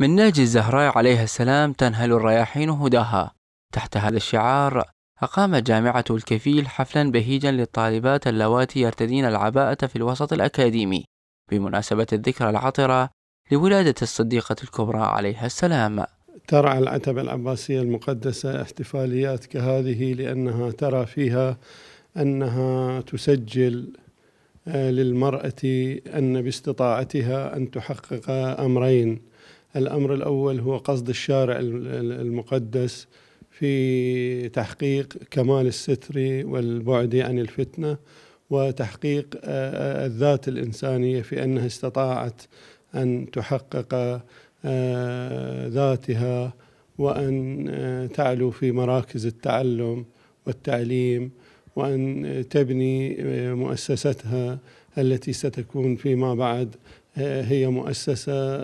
من نهج الزهراء عليها السلام تنهل الرياحين هداها تحت هذا الشعار أقامت جامعة الكفيل حفلا بهيجا للطالبات اللواتي يرتدين العباءة في الوسط الأكاديمي بمناسبة الذكرى العطرة لولادة الصديقة الكبرى عليها السلام ترعى العتبة العباسية المقدسة احتفاليات كهذه لأنها ترى فيها أنها تسجل آه، للمرأة أن باستطاعتها أن تحقق أمرين الأمر الأول هو قصد الشارع المقدس في تحقيق كمال الستر والبعد عن الفتنة وتحقيق آه، آه، الذات الإنسانية في أنها استطاعت أن تحقق آه، ذاتها وأن تعلو في مراكز التعلم والتعليم وأن تبني مؤسستها التي ستكون فيما بعد هي مؤسسة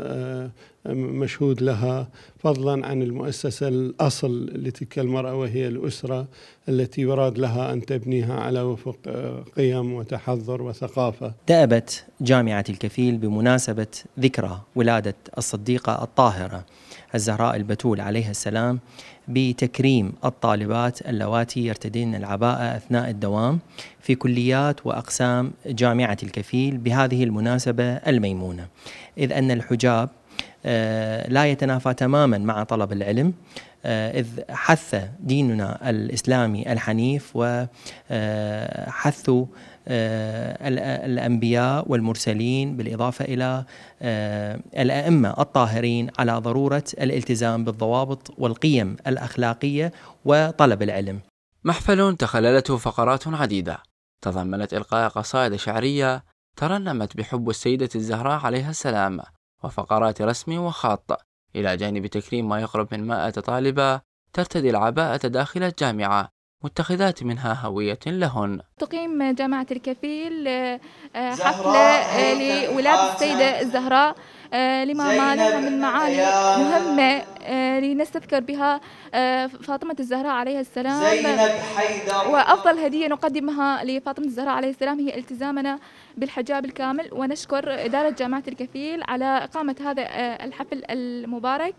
مشهود لها فضلا عن المؤسسة الأصل لتلك المرأة وهي الأسرة التي يراد لها أن تبنيها على وفق آه، قيم وتحضر وثقافة دأبت جامعة الكفيل بمناسبة ذكرى ولادة الصديقة الطاهرة الزهراء البتول عليها السلام بتكريم الطالبات اللواتي يرتدين العباءة أثناء الدوام في كليات وأقسام جامعة الكفيل بهذه المناسبة الميمونة إذ أن الحجاب آه، لا يتنافى تماما مع طلب العلم آه، إذ حث ديننا الإسلامي الحنيف وحثوا آه، الأنبياء والمرسلين بالإضافة إلى الأئمة الطاهرين على ضرورة الالتزام بالضوابط والقيم الأخلاقية وطلب العلم محفل تخللته فقرات عديدة تضمنت إلقاء قصائد شعرية ترنمت بحب السيدة الزهراء عليها السلام وفقرات رسم وخط إلى جانب تكريم ما يقرب من مائة طالبة ترتدي العباءة داخل الجامعة متخذات منها هوية لهن تقيم جامعة الكفيل آه، آه، حفلة آه، لولادة السيدة الزهراء لما ما لها من معاني مهمة آه، لنستذكر بها آه، فاطمة الزهراء عليها السلام زينب حيدر وأفضل هدية نقدمها لفاطمة الزهراء عليها السلام هي التزامنا بالحجاب الكامل ونشكر إدارة جامعة الكفيل على إقامة هذا آه، الحفل المبارك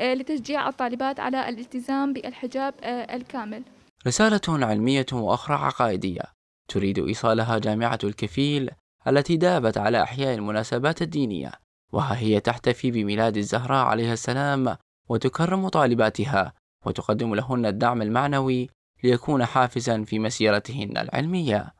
لتشجيع الطالبات على الالتزام بالحجاب الكامل رسالة علمية وأخرى عقائدية تريد إيصالها جامعة الكفيل التي دابت على أحياء المناسبات الدينية وها هي تحتفي بميلاد الزهراء عليها السلام وتكرم طالباتها وتقدم لهن الدعم المعنوي ليكون حافزا في مسيرتهن العلميه